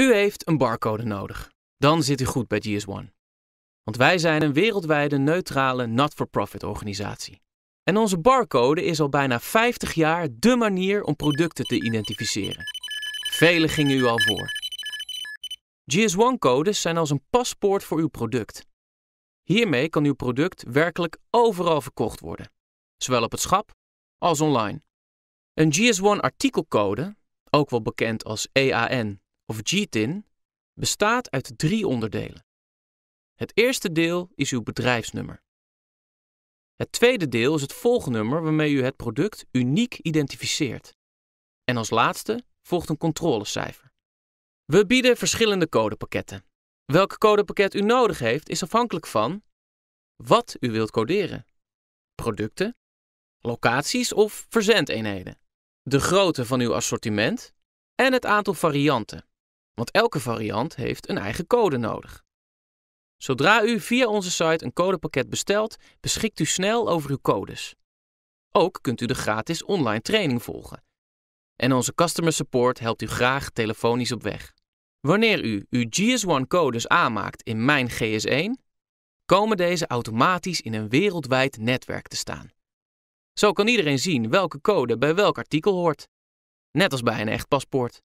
U heeft een barcode nodig. Dan zit u goed bij GS1. Want wij zijn een wereldwijde neutrale not-for-profit organisatie. En onze barcode is al bijna 50 jaar dé manier om producten te identificeren. Vele gingen u al voor. GS1-codes zijn als een paspoort voor uw product. Hiermee kan uw product werkelijk overal verkocht worden, zowel op het schap als online. Een GS1-artikelcode, ook wel bekend als EAN of GTIN, bestaat uit drie onderdelen. Het eerste deel is uw bedrijfsnummer. Het tweede deel is het volgnummer waarmee u het product uniek identificeert. En als laatste volgt een controlecijfer. We bieden verschillende codepakketten. Welk codepakket u nodig heeft is afhankelijk van wat u wilt coderen. Producten, locaties of verzendeenheden. De grootte van uw assortiment en het aantal varianten want elke variant heeft een eigen code nodig. Zodra u via onze site een codepakket bestelt, beschikt u snel over uw codes. Ook kunt u de gratis online training volgen. En onze customer support helpt u graag telefonisch op weg. Wanneer u uw GS1-codes aanmaakt in Mijn GS1, komen deze automatisch in een wereldwijd netwerk te staan. Zo kan iedereen zien welke code bij welk artikel hoort. Net als bij een echt paspoort.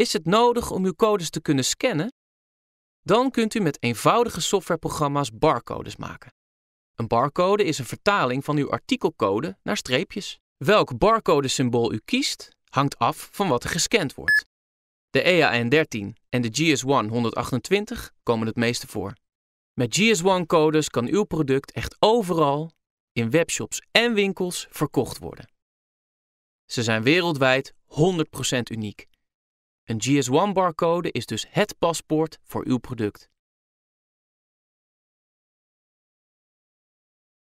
Is het nodig om uw codes te kunnen scannen? Dan kunt u met eenvoudige softwareprogramma's barcodes maken. Een barcode is een vertaling van uw artikelcode naar streepjes. Welk barcodesymbool u kiest hangt af van wat er gescand wordt. De EAN13 en de GS1 128 komen het meeste voor. Met GS1-codes kan uw product echt overal, in webshops en winkels, verkocht worden. Ze zijn wereldwijd 100% uniek een GS1-barcode is dus het paspoort voor uw product.